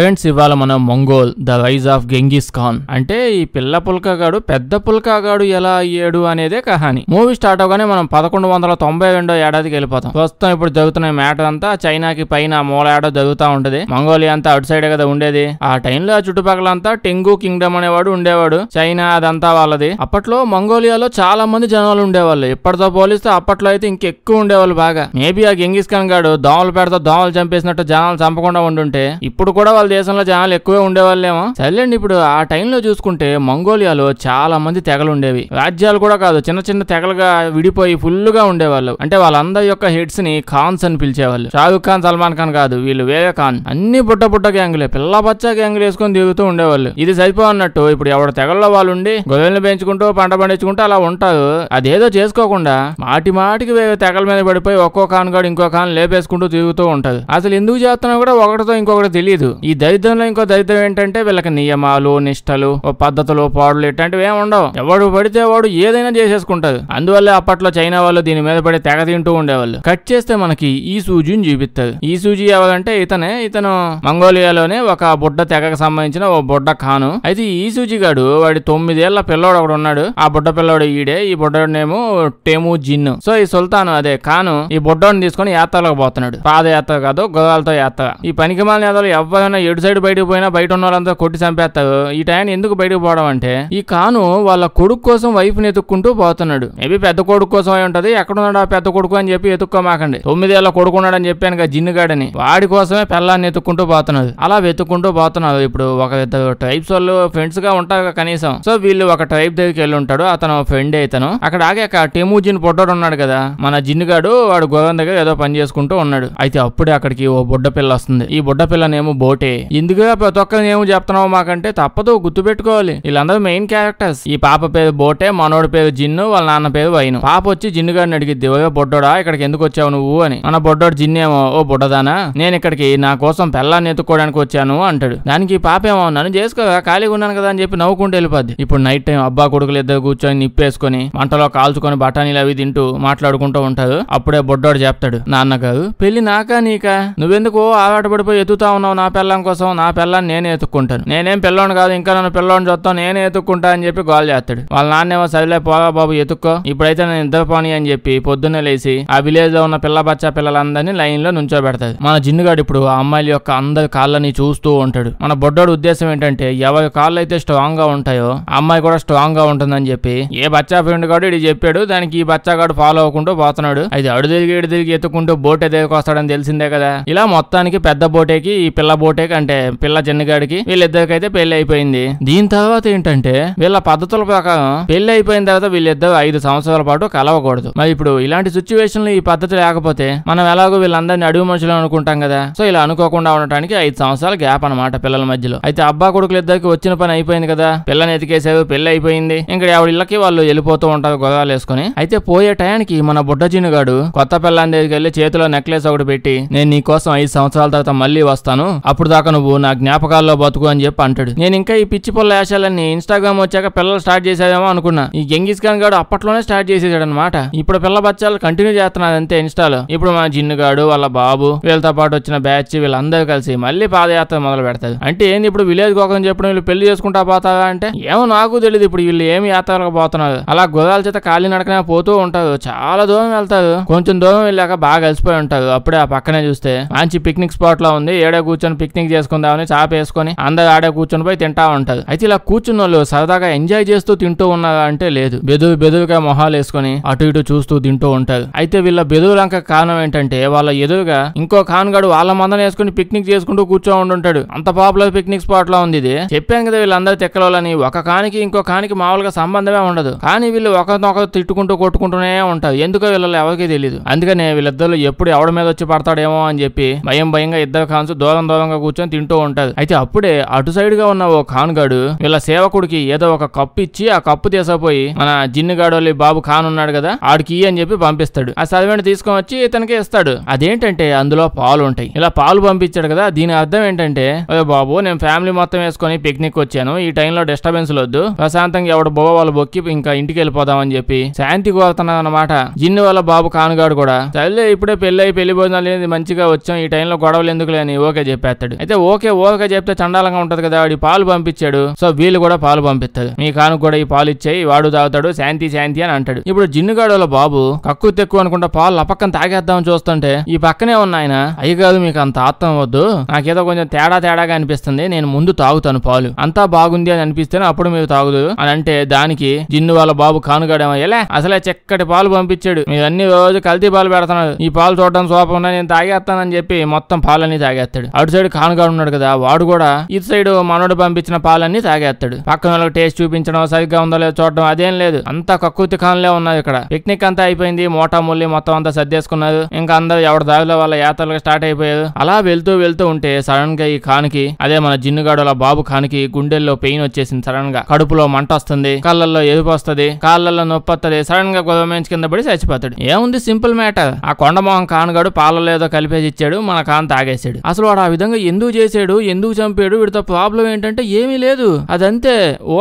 friends ఇవాళ మనం Mongol the rise of Genghis Khan అంటే ఈ పిల్ల పుల్కాగాడు పెద్ద పుల్కాగాడు ఎలా అయ్యాడు అనేదే కహాని మూవీ స్టార్ట్ అవగానే మనం పదకొండు వందల తొంభై రెండో ఏడాదికి వెళ్ళిపోతాం ప్రస్తుతం ఇప్పుడు జరుగుతున్న మ్యాటర్ అంతా చైనాకి పైన మూల ఏడో జరుగుతూ ఉంటది మంగోలియా అంతా అవుట్ సైడ్ కదా ఉండేది ఆ టైంలో ఆ చుట్టుపక్కల అంతా టెంగు కింగ్డమ్ అనేవాడు ఉండేవాడు చైనా అదంతా వాళ్ళది అప్పట్లో మంగోలియాలో చాలా మంది జనాలు ఉండేవాళ్ళు ఇప్పటితో పోలిస్తే అప్పట్లో అయితే ఇంకెక్కువ ఉండేవాళ్ళు బాగా మేబీ ఆ గెంగిస్ ఖాన్ గాడు దోమలు పెడతా దోమలు చంపేసినట్టు జనాలు చంపకుండా ఉండుంటే ఇప్పుడు కూడా వాళ్ళు దేశంలో జనాలు ఎక్కువే ఉండేవాళ్ళేమో సర్లేండి ఇప్పుడు ఆ టైంలో చూసుకుంటే మంగోలియాలో చాలా మంది తెగలు ఉండేవి రాజ్యాలు కూడా కాదు చిన్న చిన్న తెగలుగా విడిపోయి ఫుల్గా ఉండేవాళ్ళు అంటే వాళ్ళందరి యొక్క హెడ్స్ ని ఖాన్స్ అని పిలిచేవాళ్ళు షారుఖ్ ఖాన్ సల్మాన్ ఖాన్ కాదు వీళ్ళు వేరే ఖాన్ అన్ని బుట్ట బుట్ట గ్యాంగులే పిల్ల పచ్చ గ్యాంగులు వేసుకొని దిగుతూ ఉండేవాళ్ళు ఇది సరిపోన్నట్టు ఇప్పుడు ఎవడ తెగల్లో వాళ్ళు ఉండి గొర్రెలను పెంచుకుంటూ పంట పండించుకుంటూ అలా ఉంటారు అదేదో చేసుకోకుండా మాటి మాటికి వేరే తెగల మీద పడిపోయి ఒక్కో ఖాన్ గాడు ఇంకో ఖాన్ లేపేసుకుంటూ తిరుగుతూ ఉంటారు అసలు ఎందుకు చేస్తున్నా కూడా ఒకటితో ఇంకొకటి తెలియదు ఈ దరిద్రంలో ఇంకో దరిద్రం ఏంటంటే వీళ్ళకి నియమాలు నిష్టలు పద్ధతులు పాడులు ఇట్లాంటివి ఏమి ఉండవు ఎవడు పడితే వాడు ఏదైనా చేసేసుకుంటారు అందువల్ల అప్పట్లో చైనా వాళ్ళు దీని మీద పడి తెగ తింటూ ఉండేవాళ్ళు కట్ చేస్తే మనకి ఈ సూజీని చూపిస్తారు ఈ సూజీ ఎవరంటే ఇతనే ఇతను మంగోలియాలోనే ఒక బుడ్డ తెగకు సంబంధించిన ఓ బుడ్డ ఖాను అయితే ఈ సూజీ గాడు వాడి తొమ్మిదేళ్ల పిల్లోడు ఒకడు ఉన్నాడు ఆ బుడ్డ పిల్లోడు ఈడే ఈ బుడ్డోడేమో టేము జిన్ సో ఈ సుల్తాను అదే ఖాను ఈ బుడ్డని తీసుకొని యాత్రలోకి పోతున్నాడు పాదయాత్ర కాదు గుర్రాలతో యాత్ర ఈ పనికి మాలిన ఎవరైనా ఎటు సైడ్ బయటకు పోయినా బయట ఉన్న వాళ్ళంతా కొట్టి చంపేస్తారు ఈ టైం ఎందుకు బయటకు పోవడం అంటే ఈ కాను వాళ్ళ కొడుకు కోసం వైఫ్ని ఎతుక్కుంటూ పోతున్నాడు మేబీ పెద్ద కొడుకు కోసం అయి ఉంటది ఎక్కడున్నాడు ఆ పెద్ద కొడుకు అని చెప్పి ఎతుక్కోమాకండి తొమ్మిదేళ్ళ ఉన్నాడని చెప్పాను కదా జిన్నుగాడని వాడి కోసమే పెళ్ళాన్ని ఎత్తుక్కుంటూ పోతున్నాడు అలా వెతుక్కుంటూ పోతున్నాడు ఇప్పుడు ఒక ట్రైబ్స్ వాళ్ళు ఫ్రెండ్స్ గా ఉంటారు కనీసం సో వీళ్ళు ఒక ట్రైబ్ దగ్గరికి వెళ్ళి ఉంటాడు అతను ఫ్రెండ్ అయితను అక్కడ ఆగాక టెమూజిన్ పొట్టోడు ఉన్నాడు కదా మన జిన్నుగాడు వాడు గోరం దగ్గర ఏదో పని చేసుకుంటూ ఉన్నాడు అయితే అప్పుడే అక్కడికి ఓ బుడ్డ పిల్ల వస్తుంది ఈ బుడ్డ పిల్లనేమో బోటే చేయాలి ప్రతి ఒక్కరిని ఏమి చెప్తున్నావు మాకంటే తప్పదు గుర్తుపెట్టుకోవాలి వీళ్ళందరూ మెయిన్ క్యారెక్టర్స్ ఈ పాప పేరు బోటే మనోడి పేరు జిన్ను వాళ్ళ నాన్న పేరు వైను పాప వచ్చి జిన్ను గారిని అడిగిద్ది ఓ బొడ్డోడా ఇక్కడికి ఎందుకు వచ్చావు నువ్వు అని మన బొడ్డోడు ఏమో ఓ బొడ్డదానా నేను ఇక్కడికి నా కోసం పెళ్ళాన్ని ఎత్తుకోవడానికి వచ్చాను అంటాడు దానికి పాప ఏమో నన్ను చేసుకోగా ఖాళీగా ఉన్నాను కదా అని చెప్పి నవ్వుకుంటూ వెళ్ళిపోద్ది ఇప్పుడు నైట్ టైం అబ్బా కొడుకులు ఇద్దరు కూర్చొని నిప్పేసుకొని మంటలో కాల్చుకొని బఠానీలు అవి తింటూ మాట్లాడుకుంటూ ఉంటారు అప్పుడే బొడ్డోడు చెప్తాడు నాన్న కాదు పెళ్లి నాకా నీకా నువ్వెందుకు ఆరాటపడిపోయి ఎత్తుతా ఉన్నావు నా పిల్లం పెళ్ళం కోసం నా పిల్లని నేనే ఎత్తుక్కుంటాను నేనేం పిల్లోని కాదు ఇంకా నన్ను పిల్లోని చూస్తాను నేనే ఎత్తుక్కుంటా అని చెప్పి గోల్ చేస్తాడు వాళ్ళ నాన్నేమో సరిలే పోగా బాబు ఎత్తుక్కో ఇప్పుడైతే నేను ఇద్దరు పోనీ అని చెప్పి పొద్దున్నే లేచి ఆ విలేజ్ లో ఉన్న పిల్ల బచ్చ పిల్లలందరినీ లైన్ లో నుంచోబెడతాడు మన జిన్నుగాడు ఇప్పుడు ఆ అమ్మాయిల యొక్క అందరి కాళ్ళని చూస్తూ ఉంటాడు మన బొడ్డోడు ఉద్దేశం ఏంటంటే ఎవరి కాళ్ళు అయితే స్ట్రాంగ్ గా ఉంటాయో అమ్మాయి కూడా స్ట్రాంగ్ గా ఉంటుందని చెప్పి ఏ బచ్చా ఫ్రెండ్ గాడు ఇది చెప్పాడు దానికి ఈ బచ్చాగాడు ఫాలో అవ్వకుండా పోతున్నాడు అది అడు తిరిగి ఇడు తిరిగి ఎత్తుకుంటూ బోట్ ఎదురుకొస్తాడని వస్తాడని తెలిసిందే కదా ఇలా మొత్తానికి పెద్ద బోటేకి ఈ పిల్ల బోటేకి అంటే పిల్ల చిన్నగాడికి వీళ్ళిద్దరికైతే పెళ్లి అయిపోయింది దీని తర్వాత ఏంటంటే వీళ్ళ పద్ధతుల ప్రకారం పెళ్లి అయిపోయిన తర్వాత వీళ్ళిద్దరు ఐదు సంవత్సరాల పాటు కలవకూడదు మరి ఇప్పుడు ఇలాంటి సిచ్యువేషన్ ఈ పద్ధతి లేకపోతే మనం ఎలాగో వీళ్ళందరినీ అడుగు మనుషులు అనుకుంటాం కదా సో ఇలా అనుకోకుండా ఉండటానికి ఐదు సంవత్సరాల గ్యాప్ అనమాట పిల్లల మధ్యలో అయితే అబ్బా కొడుకులు ఇద్దరికి వచ్చిన పని అయిపోయింది కదా పిల్లని ఎతికేసారు పెళ్లి అయిపోయింది ఇంకా ఆవిడ ఇళ్ళకి వాళ్ళు వెళ్ళిపోతూ ఉంటారు గొడవలు వేసుకుని అయితే పోయే టయానికి మన బుడ్డజీని గాడు కొత్త పిల్లని దగ్గరికి వెళ్ళి చేతిలో నెక్లెస్ ఒకటి పెట్టి నేను నీ కోసం ఐదు సంవత్సరాల తర్వాత మళ్ళీ వస్తాను అప్పుడు కాక నువ్వు నా జ్ఞాపకాల్లో బతుకు అని చెప్పి అంటాడు నేను ఇంకా ఈ పిచ్చి పొల్ల యాశాలన్నీ ఇన్స్టాగ్రామ్ వచ్చాక పిల్లలు స్టార్ట్ చేసేదేమో అనుకున్నా ఈ గెంగిస్ ఖాన్ గాడు అప్పట్లోనే స్టార్ట్ చేసేసాడు అనమాట ఇప్పుడు పిల్ల బచ్చాలు కంటిన్యూ చేస్తున్నాడు అంతే ఇన్స్టాలో ఇప్పుడు మా జిన్ను గాడు వాళ్ళ బాబు వీళ్ళతో పాటు వచ్చిన బ్యాచ్ వీళ్ళందరూ కలిసి మళ్ళీ పాదయాత్ర మొదలు పెడతారు అంటే ఏంది ఇప్పుడు విలేజ్ కోకం చెప్పడం వీళ్ళు పెళ్లి చేసుకుంటా పోతారా అంటే ఏమో నాకు తెలియదు ఇప్పుడు వీళ్ళు ఏమి యాత్రలకు పోతున్నారు అలా గుర్రాల చేత ఖాళీ నడకనే పోతూ ఉంటారు చాలా దూరం వెళ్తారు కొంచెం దూరం వెళ్ళాక బాగా కలిసిపోయి ఉంటారు అప్పుడే ఆ పక్కనే చూస్తే మంచి పిక్నిక్ స్పాట్ లో ఉంది ఏడా కూర్చొని పిక్నిక్ చేసుకుందామని చాప వేసుకొని అందరు ఆడే కూర్చొని పోయి తింటా ఉంటది అయితే ఇలా కూర్చున్న వాళ్ళు సరదాగా ఎంజాయ్ చేస్తూ తింటూ ఉన్నారా అంటే లేదు బెదువు బెదువుగా మొహాలు వేసుకుని అటు ఇటు చూస్తూ తింటూ ఉంటారు అయితే వీళ్ళ బెదువులంక కారణం ఏంటంటే వాళ్ళ ఎదురుగా ఇంకో కాన్గాడు వాళ్ళ మందని వేసుకుని పిక్నిక్ చేసుకుంటూ కూర్చో ఉంటాడు అంత పాపులర్ పిక్నిక్ స్పాట్ లో ఉంది ఇది చెప్పాను కదా వీళ్ళందరూ తెక్కలని ఒక కానికి ఇంకో కానికి మామూలుగా సంబంధమే ఉండదు కానీ వీళ్ళు ఒకరినొకరు తిట్టుకుంటూ కొట్టుకుంటూనే ఉంటారు ఎందుకో వీళ్ళు ఎవరికి తెలియదు అందుకనే వీళ్ళిద్దరు ఎప్పుడు ఎవడ మీద వచ్చి పడతాడేమో అని చెప్పి భయం భయంగా ఇద్దరు కాన్స్ దూరం దూరంగా కూర్చొని కూర్చొని తింటూ ఉంటది అయితే అప్పుడే అటు సైడ్ గా ఉన్న ఓ ఖాన్గాడు వీళ్ళ సేవకుడికి ఏదో ఒక కప్పు ఇచ్చి ఆ కప్పు తీసపోయి మన జిన్నుగాడోలి బాబు ఖాన్ ఉన్నాడు కదా ఆడికి అని చెప్పి పంపిస్తాడు ఆ చదివేంటి తీసుకొని వచ్చి ఇతనికి ఇస్తాడు అదేంటంటే అందులో పాలు ఉంటాయి ఇలా పాలు పంపించాడు కదా దీని అర్థం ఏంటంటే అదే బాబు నేను ఫ్యామిలీ మొత్తం వేసుకొని పిక్నిక్ వచ్చాను ఈ టైంలో డిస్టర్బెన్స్ వద్దు ప్రశాంతంగా ఎవడు బొవ్వ వాళ్ళు బొక్కి ఇంకా ఇంటికి అని చెప్పి శాంతి కోరుతున్నాను అనమాట జిన్ను వాళ్ళ బాబు ఖాన్గాడు కూడా సరే ఇప్పుడే పెళ్ళి అయి పెళ్లి భోజనాలు మంచిగా వచ్చాం ఈ టైంలో గొడవలు ఎందుకు లేని ఓకే చెప్పేస్తాడు అయితే ఓకే ఓకే చెప్తే చండాలంగా ఉంటది కదా వాడి పాలు పంపించాడు సో వీళ్ళు కూడా పాలు పంపిస్తారు మీ కాను కూడా ఈ పాలు ఇచ్చాయి వాడు తాగుతాడు శాంతి శాంతి అని అంటాడు ఇప్పుడు జిన్నుగాడుల బాబు కక్కు తెక్కు అనుకుంటా పాలు అపక్కన తాగేద్దామని చూస్తుంటే ఈ పక్కనే ఉన్నాయన అయ్యి కాదు మీకు అంత ఆత్మ వద్దు నాకేదో కొంచెం తేడా తేడాగా అనిపిస్తుంది నేను ముందు తాగుతాను పాలు అంతా బాగుంది అని అనిపిస్తేనే అప్పుడు మీరు తాగుదు అని అంటే దానికి జిన్ను వాళ్ళ బాబు కానుగాడేమయ్యలే అసలే చెక్కటి పాలు పంపించాడు మీరు అన్ని రోజు కల్తీ పాలు పెడతాడు ఈ పాలు చూడడం సోపం నేను తాగేస్తానని చెప్పి మొత్తం పాలన్నీ తాగేస్తాడు అటు సైడ్ నాన్నగారు ఉన్నాడు కదా వాడు కూడా ఇటు సైడ్ మనోడు పంపించిన పాలన్నీ తాగేస్తాడు పక్కన టేస్ట్ చూపించడం సరిగ్గా ఉందో లేదో చూడడం అదేం లేదు అంత కక్కుతి కాలంలో ఉన్నది ఇక్కడ పిక్నిక్ అంతా అయిపోయింది మోటా ముల్లి మొత్తం అంతా సర్దేసుకున్నారు ఇంకా అందరు ఎవరి దారిలో వాళ్ళ యాత్రలకు స్టార్ట్ అయిపోయారు అలా వెళ్తూ వెళ్తూ ఉంటే సడన్ గా ఈ కానికి అదే మన జిన్నుగాడు బాబు కానికి గుండెల్లో పెయిన్ వచ్చేసింది సడన్ గా కడుపులో మంట వస్తుంది కళ్ళల్లో ఎదుపు వస్తుంది కాళ్ళల్లో నొప్పి వస్తుంది సడన్ గా గొడవమేంచి కింద పడి చచ్చిపోతాడు ఏముంది సింపుల్ మ్యాటర్ ఆ కాన్ కానుగాడు పాలలో ఏదో కలిపేసి ఇచ్చాడు మన కాన్ తాగేశాడు అసలు వాడు ఆ విధంగా ఎందుకు చేశాడు ఎందుకు చంపాడు వీడితో ప్రాబ్లం ఏంటంటే ఏమీ లేదు అదంతే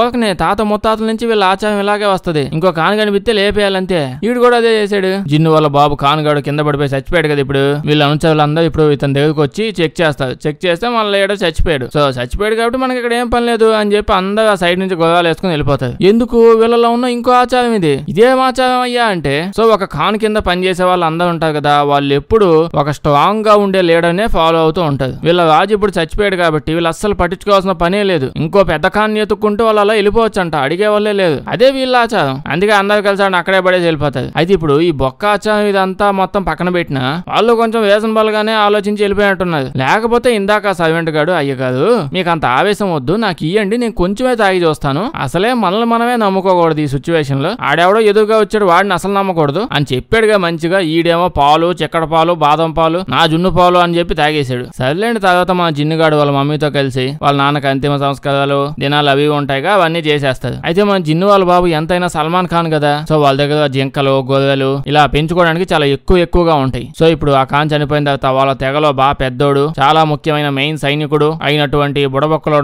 ఓకనే తాత ముత్తాతల నుంచి వీళ్ళ ఆచారం ఇలాగే వస్తుంది ఇంకో కాను కనిపిస్తే లేపేయాలంతే వీడు కూడా అదే చేశాడు జిన్ను వాళ్ళ బాబు కానుగాడు కింద పడిపోయి చచ్చిపోయాడు కదా ఇప్పుడు వీళ్ళ అనుచరులందరూ ఇప్పుడు ఇతని దగ్గరకు వచ్చి చెక్ చేస్తారు చెక్ చేస్తే మళ్ళీ ఏడో చచ్చిపోయాడు సో చచ్చిపోయాడు కాబట్టి మనకి ఇక్కడ ఏం పని లేదు అని చెప్పి అందరూ ఆ సైడ్ నుంచి గొడవలు వేసుకుని వెళ్ళిపోతారు ఎందుకు వీళ్ళలో ఉన్న ఇంకో ఆచారం ఇది ఇదేం ఆచారం అయ్యా అంటే సో ఒక కాన్ కింద పనిచేసే వాళ్ళు అందరూ ఉంటారు కదా వాళ్ళు ఎప్పుడు ఒక స్ట్రాంగ్ గా ఉండే లీడర్ నే ఫాలో అవుతూ ఉంటారు వీళ్ళ రాజు ఇప్పుడు చచ్చిపోయాడు కాబట్టి వీళ్ళు అస్సలు పట్టించుకోవాల్సిన పనే లేదు ఇంకో పెద్ద కాన్ ఎత్తుక్కుంటూ వాళ్ళు అలా వెళ్ళిపోవచ్చంట అడిగే వాళ్ళే లేదు అదే వీళ్ళ ఆచారం అందుకే అందరు కలిసి అక్కడే పడేసి వెళ్ళిపోతుంది అయితే ఇప్పుడు ఈ బొక్క ఆచారం ఇదంతా మొత్తం పక్కన పెట్టినా వాళ్ళు కొంచెం వేసనబల్ బలగానే ఆలోచించి వెళ్ళిపోయినట్టున్నది లేకపోతే ఇందాక సర్వెంట్ గాడు అయ్య కాదు మీకు అంత ఆవేశం వద్దు నాకు ఇయ్యండి నేను కొంచెమే తాగి చూస్తాను అసలే మనల్ని మనమే నమ్ముకోకూడదు ఈ సిచ్యువేషన్ లో ఆడెవడో ఎదురుగా వచ్చాడు వాడిని అసలు నమ్మకూడదు అని చెప్పాడుగా మంచిగా ఈడేమో పాలు చిక్కడ పాలు బాదం పాలు నా జున్ను పాలు అని చెప్పి తాగేశాడు సర్లేండి తర్వాత మా జిన్నుగాడు వాళ్ళ మమ్మీతో కలిసి వాళ్ళ నాన్నకు అంతిమ సంస్కారాలు దినాలు అవి ఉంటాయిగా అవన్నీ చేసేస్తారు అయితే మన జిన్ను వాళ్ళ బాబు ఎంతైనా సల్మాన్ ఖాన్ కదా సో వాళ్ళ దగ్గర జింకలు గొర్రెలు ఇలా పెంచుకోవడానికి చాలా ఎక్కువ ఎక్కువగా ఉంటాయి సో ఇప్పుడు ఆ ఖాన్ చనిపోయిన తర్వాత వాళ్ళ తెగలో బాగా పెద్దోడు చాలా ముఖ్యమైన మెయిన్ సైనికుడు అయినటువంటి బుడబొక్కలో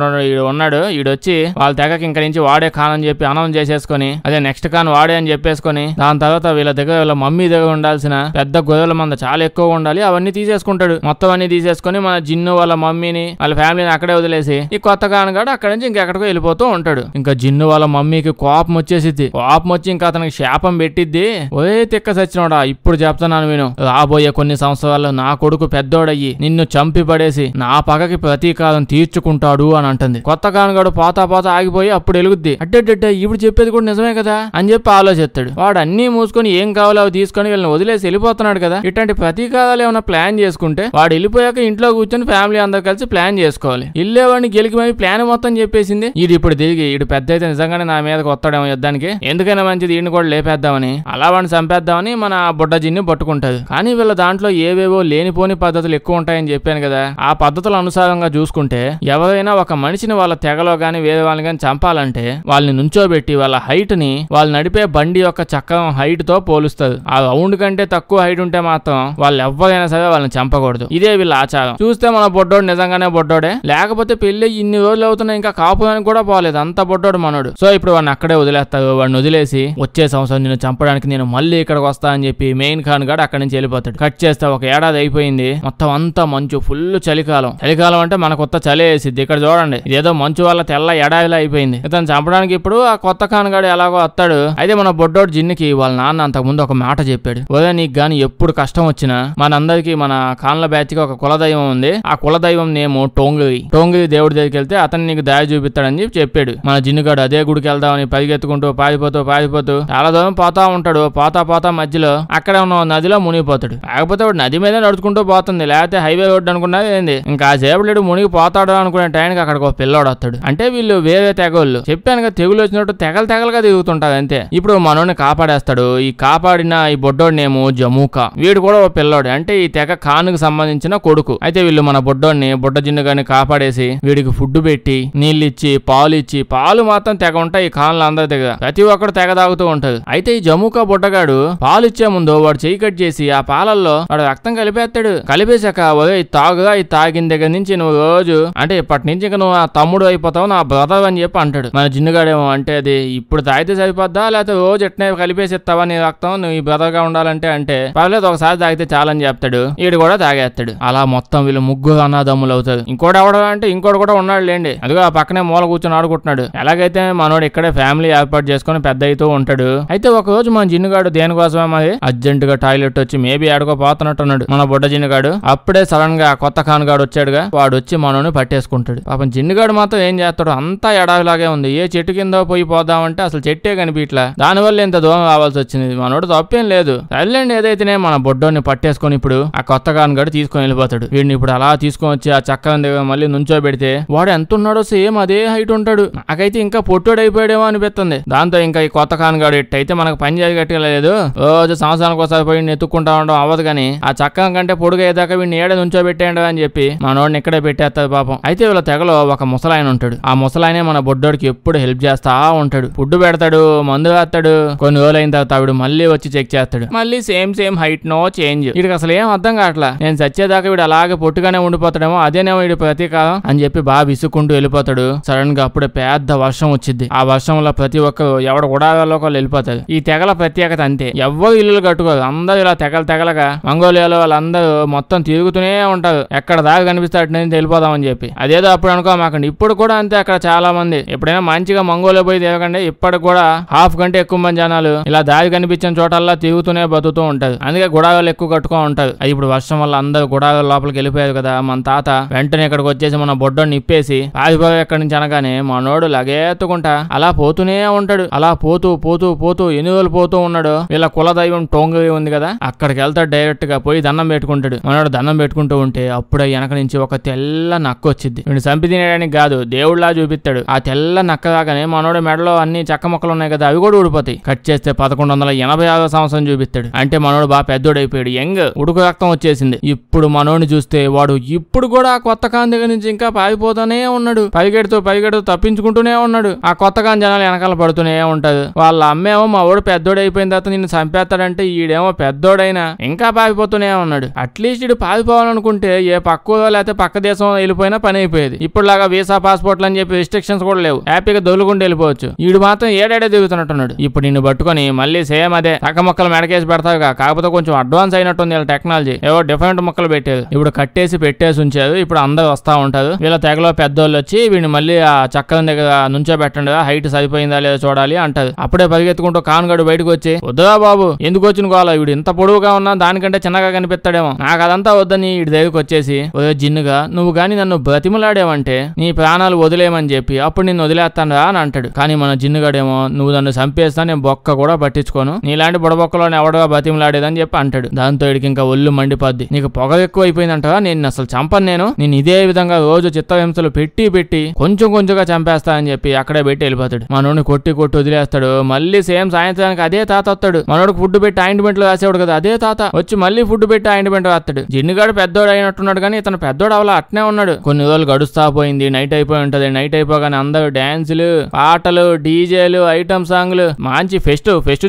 ఉన్నాడు వచ్చి వాళ్ళ తెగకి ఇంక నుంచి వాడే ఖాన్ అని చెప్పి అనౌన్స్ చేసేసుకుని అదే నెక్స్ట్ ఖాన్ వాడే అని చెప్పేసుకుని దాని తర్వాత వీళ్ళ దగ్గర వీళ్ళ మమ్మీ దగ్గర ఉండాల్సిన పెద్ద గొర్రెల మంద చాలా ఎక్కువ ఉండాలి అవన్నీ తీసేసుకుంటాడు మొత్తం అన్ని తీసేసుకుని మన జిన్ను వాళ్ళ మమ్మీని వాళ్ళ ఫ్యామిలీని అక్కడే వదిలేసి ఈ కొత్త కానగాడు అక్కడ నుంచి ఇంకెక్కడికో వెళ్ళిపోతూ ఉంటాడు ఇంకా జిన్ను వాళ్ళ మమ్మీకి కోపం వచ్చేసిద్ది కోపం వచ్చి ఇంకా అతనికి శాపం పెట్టిద్ది ఓ తిక్క సచ్చినోడా ఇప్పుడు చెప్తున్నాను నేను రాబోయే కొన్ని సంవత్సరాల్లో నా కొడుకు పెద్దోడయ్యి నిన్ను చంపి పడేసి నా పగకి ప్రతీకారం తీర్చుకుంటాడు అని అంటుంది కొత్త కానగాడు పోతా పోతా ఆగిపోయి అప్పుడు ఎలుగుద్ది అడ్డడ్డ ఇప్పుడు చెప్పేది కూడా నిజమే కదా అని చెప్పి ఆలోచిస్తాడు వాడు అన్ని మూసుకొని ఏం కావాలో అవి తీసుకొని వీళ్ళని వదిలేసి వెళ్ళిపోతున్నాడు కదా ఇట్లాంటి ప్రతీకారాలు ఏమైనా ప్లాన్ చేసుకుంటే వాడు వెళ్ళిపోయాక ఇంట్లో కూర్చొని ఫ్యామిలీ అందరూ అందరు కలిసి ప్లాన్ చేసుకోవాలి ఇల్లే వాడిని గెలికి ప్లాన్ మొత్తం చెప్పేసింది ఇది ఇప్పుడు తిరిగి ఇటు పెద్ద అయితే నిజంగానే నా మీదకి వస్తాడేమో యుద్ధానికి ఎందుకైనా మంచిది ఈయన కూడా లేపేద్దామని అలా వాడిని చంపేద్దామని మన బుడ్డజిన్ని పట్టుకుంటది కానీ వీళ్ళ దాంట్లో ఏవేవో లేనిపోని పద్ధతులు ఎక్కువ ఉంటాయని చెప్పాను కదా ఆ పద్ధతుల అనుసారంగా చూసుకుంటే ఎవరైనా ఒక మనిషిని వాళ్ళ తెగలో గాని వేరే వాళ్ళని గాని చంపాలంటే వాళ్ళని నుంచోబెట్టి వాళ్ళ హైట్ ని వాళ్ళు నడిపే బండి యొక్క చక్రం హైట్ తో పోలుస్తారు ఆ రౌండ్ కంటే తక్కువ హైట్ ఉంటే మాత్రం వాళ్ళు ఎవరైనా సరే వాళ్ళని చంపకూడదు ఇదే వీళ్ళ ఆచారం చూస్తే మన బొడ్డో బొడ్డోడు నిజంగానే బొడ్డోడే లేకపోతే పెళ్లి ఇన్ని రోజులు అవుతున్నా ఇంకా కాపుదానికి కూడా పోలేదు అంత బొడ్డోడు మనోడు సో ఇప్పుడు వాడిని అక్కడే వదిలేస్తావు వాడిని వదిలేసి వచ్చే సంవత్సరం నేను చంపడానికి నేను మళ్ళీ ఇక్కడికి వస్తా అని చెప్పి మెయిన్ ఖాన్ గాడు అక్కడి నుంచి వెళ్ళిపోతాడు కట్ చేస్తే ఒక ఏడాది అయిపోయింది మొత్తం అంతా మంచు ఫుల్ చలికాలం చలికాలం అంటే మన కొత్త చలి వేసిద్ది ఇక్కడ చూడండి ఇదేదో మంచు వల్ల తెల్ల ఎడాయిలా అయిపోయింది ఇతను చంపడానికి ఇప్పుడు ఆ కొత్త ఖాన్ గాడు ఎలాగో వస్తాడు అయితే మన బొడ్డోడు జిన్నికి వాళ్ళ నాన్న అంతకు ముందు ఒక మాట చెప్పాడు ఉదయం నీకు గాని ఎప్పుడు కష్టం వచ్చినా మనందరికీ మన కాన్ల బ్యాచ్ కి ఒక కులదైవం ఉంది ఆ కులదైవం దైవం నేమో టోంగిలి టోంగిలి దేవుడి దగ్గరికి వెళ్తే అతను నీకు దారి చూపిస్తాడని చెప్పి చెప్పాడు మన జిన్నుగాడు అదే గుడికి వెళ్దామని పరిగెత్తుకుంటూ పారిపోతూ పారిపోతూ చాలా దూరం పోతా ఉంటాడు పోతా పోతా మధ్యలో అక్కడ ఉన్న నదిలో మునిగిపోతాడు లేకపోతే వాడు నది మీద నడుచుకుంటూ పోతుంది లేకపోతే హైవే రోడ్డు అనుకున్నా ఏంది ఇంకా లేడు మునిగి పోతాడు అనుకునే టైంకి అక్కడికి ఒక పిల్లోడు వస్తాడు అంటే వీళ్ళు వేరే తెగళ్ళు చెప్పాను తెగులు వచ్చినట్టు తెగలు తెగలుగా తిరుగుతుంటారు అంతే ఇప్పుడు మనోని కాపాడేస్తాడు ఈ కాపాడిన ఈ నేమో జమూకా వీడు కూడా ఒక పిల్లోడు అంటే ఈ తెగ ఖాన్కు సంబంధించిన కొడుకు అయితే వీళ్ళు మన బొడ్డోడిని గాని బుడ్డ గాని కాపాడేసి వీడికి ఫుడ్ పెట్టి నీళ్ళిచ్చి పాలు ఇచ్చి పాలు మాత్రం తెగ ఉంటాయి ఈ కాలంలో అందరి దగ్గర ప్రతి ఒక్కరు తెగ తాగుతూ ఉంటది అయితే ఈ జమ్ముకా బుడ్డగాడు పాలు ఇచ్చే ముందు వాడు చేయి కట్ చేసి ఆ పాలల్లో వాడు రక్తం కలిపేస్తాడు కలిపేశాక ఒరే తాగుగా ఈ తాగిన దగ్గర నుంచి నువ్వు రోజు అంటే ఇప్పటి నుంచి ఇంకా నువ్వు ఆ తమ్ముడు అయిపోతావు నా బ్రదర్ అని చెప్పి అంటాడు మన జిన్నుగాడేమో అంటే అది ఇప్పుడు తాగితే సరిపోద్దా లేకపోతే రోజు ఎట్నే కలిపేసిస్తావా నీ రక్తం నువ్వు ఈ బ్రదర్ గా ఉండాలంటే అంటే పర్లేదు ఒకసారి తాగితే చాలని చెప్తాడు వీడు కూడా తాగేస్తాడు అలా మొత్తం వీళ్ళు ముగ్గురు అన్న అవుతుంది ఇంకోటి అవడం అంటే ఇంకోటి కూడా ఉన్నాడు లేండి అదిగో ఆ పక్కనే మూల కూర్చొని ఆడుకుంటున్నాడు ఎలాగైతే మనోడు ఇక్కడే ఫ్యామిలీ ఏర్పాటు చేసుకుని పెద్ద అవుతూ ఉంటాడు అయితే ఒక రోజు మన జిన్నుగాడు దేనికోసమే మరి అర్జెంట్ గా టాయిలెట్ వచ్చి మేబీ ఆడుకో పోతున్నట్టున్నాడు మన బుడ్డ జిన్నుగాడు అప్పుడే సడన్ గా కొత్త గాడు వచ్చాడుగా వాడు వచ్చి మనోని పట్టేసుకుంటాడు పాపం జిన్నుగాడు మాత్రం ఏం చేస్తాడు అంతా ఎడాగిలాగే ఉంది ఏ చెట్టు కింద పోయి పోదామంటే అసలు చెట్టే కనిపించట్లా దానివల్ల ఇంత దూరం రావాల్సి వచ్చింది మనోడు తప్పేం లేదు సర్లేండి ఏదైతేనే మన బొడ్డోని పట్టేసుకొని ఇప్పుడు ఆ కొత్త కాన్గాడు తీసుకొని వెళ్ళిపోతాడు వీడిని ఇప్పుడు అలా తీసుకొని వచ్చి ఆ చక్కని దగ్గర మళ్ళీ నుంచోబెడితే వాడు ఎంత ఉన్నాడో సేమ్ అదే హైట్ ఉంటాడు నాకైతే ఇంకా పొట్టుడు అయిపోయాడేమో అనిపిస్తుంది దాంతో ఇంకా ఈ కొత్త కాన్గాడు ఇట్టయితే మనకు పని లేదు రోజు సంవత్సరానికి ఒకసారి పోయి ఎత్తుక్కుంటా ఉండడం అవ్వదు కానీ ఆ చక్కం కంటే పొడుగు అయ్యేదాకా వీడిని ఏడ పెట్టాడు అని చెప్పి మనోడిని ఇక్కడే పెట్టేస్తారు పాపం అయితే వీళ్ళ తెగలో ఒక ముసలాయన ఉంటాడు ఆ ముసలాయనే మన బొడ్డోడికి ఎప్పుడు హెల్ప్ చేస్తా ఉంటాడు ఫుడ్ పెడతాడు మందు వేస్తాడు కొన్ని రోజులు అయిన తర్వాత ఆవిడ మళ్ళీ వచ్చి చెక్ చేస్తాడు మళ్ళీ same same height no change వీడికి అసలు ఏం అర్థం కావట్లా నేను చచ్చేదాకా వీడు అలాగే పొట్టుగానే ఉండిపోతాడు ఏమో అదేనేమో వీడి ప్రతీకారం అని చెప్పి బాబు విసుక్కుంటూ వెళ్ళిపోతాడు సడన్ గా అప్పుడే పెద్ద వర్షం వచ్చింది ఆ వర్షంలో ప్రతి ఒక్కరు ఎవడ ఉడాదాలో వెళ్ళిపోతారు ఈ తెగల ప్రత్యేకత అంతే ఎవరు ఇల్లులు కట్టుకోరు అందరూ ఇలా తెగల తెగలగా మంగోలియాలో వాళ్ళందరూ మొత్తం తిరుగుతూనే ఉంటారు ఎక్కడ దాకా కనిపిస్తాడు నేను వెళ్ళిపోదామని చెప్పి అదేదో అప్పుడు అనుకోమాకండి ఇప్పుడు కూడా అంతే అక్కడ చాలా మంది ఎప్పుడైనా మంచిగా మంగోలియా పోయి తిరగండి ఇప్పటికి కూడా హాఫ్ గంట ఎక్కువ మంది జనాలు ఇలా దారి కనిపించిన చోటల్లా తిరుగుతూనే బతుకుతూ ఉంటారు అందుకే గుడాగాలు ఎక్కువ కట్టుకో ఉంటారు అది ఇప్పుడు వర్షం వల్ల అందరూ గుడాగాల లోపలికి వెళ్ళిపోయారు కదా మన తాత వెంటనే ఇక్కడికి వచ్చేసి మన బొడ్డని నిప్పేసి రాజుబాబు ఎక్కడి నుంచి అనగానే మనోడు లగేత్తుకుంటా అలా పోతూనే ఉంటాడు అలా పోతూ పోతూ పోతూ ఎన్ని రోజులు పోతూ ఉన్నాడు వీళ్ళ కులదైవం టోంగ్ ఉంది కదా అక్కడికి వెళ్తాడు డైరెక్ట్ గా పోయి దండం పెట్టుకుంటాడు మనోడు దండం పెట్టుకుంటూ ఉంటే అప్పుడే వెనక నుంచి ఒక తెల్ల నక్క వచ్చింది వీడు చంపి తినేయడానికి కాదు దేవుడిలా చూపిస్తాడు ఆ తెల్ల నక్క కాగానే మనోడు మెడలో అన్ని చెక్క మొక్కలు ఉన్నాయి కదా అవి కూడా ఊడిపోతాయి కట్ చేస్తే పదకొండు వందల ఎనభై ఆరో సంవత్సరం చూపిస్తాడు అంటే మనోడు బాగా పెద్దోడైపోయాడు యంగ్ ఉడుకు రక్తం వచ్చేసింది ఇప్పుడు మనోడిని చూస్తే వాడు ఇప్పుడు ఇప్పుడు కూడా ఆ కొత్త కాన్ దగ్గర నుంచి ఇంకా పారిపోతూనే ఉన్నాడు పైగడితో పైగడు తప్పించుకుంటూనే ఉన్నాడు ఆ కొత్త కాన్ జనాలు వెనకాల పడుతూనే ఉంటారు వాళ్ళ అమ్మేమో మా ఓడు పెద్దోడు అయిపోయిన తర్వాత నిన్ను చంపేస్తాడంటే ఈడేమో పెద్దోడైనా ఇంకా పారిపోతూనే ఉన్నాడు అట్లీస్ట్ ఇడు పారిపోవాలనుకుంటే ఏ పక్క లేకపోతే పక్క దేశం వెళ్ళిపోయినా పని అయిపోయేది ఇప్పుడు లాగా వీసా పాస్పోర్ట్లు అని చెప్పి రిస్ట్రిక్షన్స్ కూడా లేవు హ్యాపీగా దొలుకుంటూ వెళ్ళిపోవచ్చు ఈడు మాత్రం ఏడాడే దిగుతున్నట్టున్నాడు ఇప్పుడు నిన్ను పట్టుకొని మళ్ళీ సేమ్ అదే తక్క మొక్కలు మెడకేసి పెడతావుగా కాకపోతే కొంచెం అడ్వాన్స్ అయినట్టుంది వీళ్ళ టెక్నాలజీ ఏవో డిఫరెంట్ మొక్కలు పెట్టేది ఇప్పుడు కట్టేసి పెట్టేసి ఉంచారు ఇప్పుడు అందరూ వస్తూ ఉంటారు వీళ్ళ తెగలో పెద్దోళ్ళు వచ్చి వీడిని మళ్ళీ ఆ చక్రం దగ్గర నుంచో పెట్టండి హైట్ సరిపోయిందా లేదా చూడాలి అంటారు అప్పుడే పరిగెత్తుకుంటూ కాన్గాడు బయటకు వచ్చి వద్దురా బాబు ఎందుకు వచ్చిన గోల వీడు ఇంత పొడవుగా ఉన్నా దానికంటే చిన్నగా కనిపిస్తాడేమో నాకు అదంతా వద్దని వీడి దగ్గరకు వచ్చేసి ఒరే జిన్నుగా నువ్వు గాని నన్ను బ్రతిమలాడేవంటే నీ ప్రాణాలు వదిలేమని చెప్పి అప్పుడు నిన్ను వదిలేస్తాను అని అంటాడు కానీ మన జిన్నుగాడేమో నువ్వు నన్ను చంపేస్తా నేను బొక్క కూడా పట్టించుకోను నీలాంటి బుడబొక్కలోనే ఎవడగా బతిమలాడేదని చెప్పి అంటాడు దాంతో ఇక ఇంకా ఒళ్ళు మండిపోద్ది నీకు పొగ ఎక్కువ అంటారా నేను అసలు చంపను చేస్తాను నేను నేను ఇదే విధంగా రోజు చిత్త హింసలు పెట్టి పెట్టి కొంచెం కొంచెంగా చంపేస్తా అని చెప్పి అక్కడే పెట్టి వెళ్ళిపోతాడు మనోడిని కొట్టి కొట్టి వదిలేస్తాడు మళ్ళీ సేమ్ సాయంత్రానికి అదే తాత వస్తాడు మనోడు ఫుడ్ పెట్టి ఆయింట్మెంట్ రాసేవాడు కదా అదే తాత వచ్చి మళ్ళీ ఫుడ్ పెట్టి ఆయింట్మెంట్ వేస్తాడు జిన్నుగాడు పెద్దోడు అయినట్టున్నాడు కానీ ఇతను పెద్దోడు అవలా అట్నే ఉన్నాడు కొన్ని రోజులు గడుస్తా పోయింది నైట్ అయిపోయి ఉంటది నైట్ అయిపోగానే అందరూ డాన్సులు పాటలు డీజేలు ఐటమ్ సాంగ్లు మంచి ఫెస్ట్ ఫెస్ట్